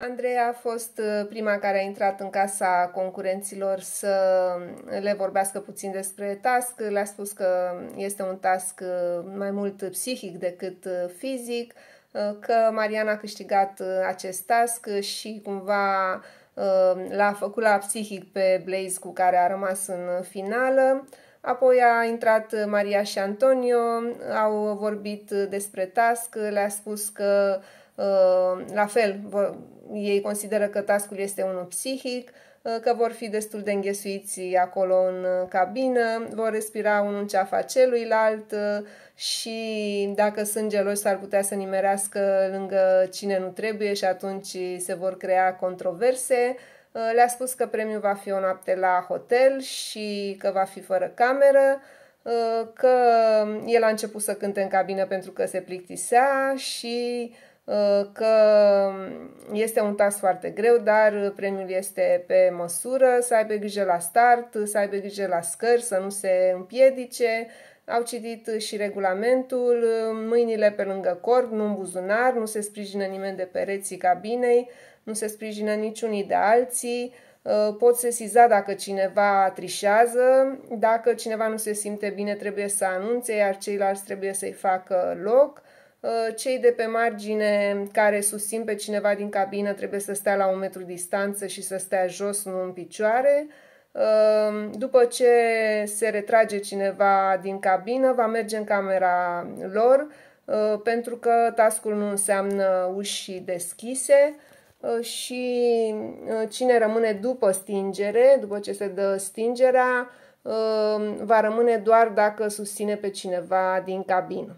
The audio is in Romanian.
Andreea a fost uh, prima care a intrat în casa concurenților să uh, le vorbească puțin despre task. Le-a spus că este un task uh, mai mult psihic decât fizic, că Mariana a câștigat acest task și cumva l-a făcut la psihic pe Blaze cu care a rămas în finală. Apoi a intrat Maria și Antonio, au vorbit despre task, le-a spus că uh, Uh, la fel, ei consideră că tascul este unul psihic, uh, că vor fi destul de înghesuiți acolo în uh, cabină, vor respira unul în ceafa celuilalt și dacă sunt geloși s-ar putea să nimerească lângă cine nu trebuie și atunci se vor crea controverse. Le-a spus că premiul va fi o noapte la hotel și că va fi fără cameră, că el a început să cânte în cabină pentru că se plictisea și Uh, că este un task foarte greu, dar premiul este pe măsură, să aibă grijă la start, să aibă grijă la scări, să nu se împiedice. Au citit și regulamentul, mâinile pe lângă corp, nu în buzunar, nu se sprijină nimeni de pereții cabinei, nu se sprijină niciunii de alții, uh, pot sesiza dacă cineva trișează, dacă cineva nu se simte bine trebuie să anunțe, iar ceilalți trebuie să-i facă loc – Uh, cei de pe margine care susțin pe cineva din cabină trebuie să stea la un metru distanță și să stea jos, nu în picioare. Uh, după ce se retrage cineva din cabină, va merge în camera lor, uh, pentru că tascul nu înseamnă uși deschise și cine rămâne după stingere, după ce se dă stingerea, va rămâne doar dacă susține pe cineva din cabină.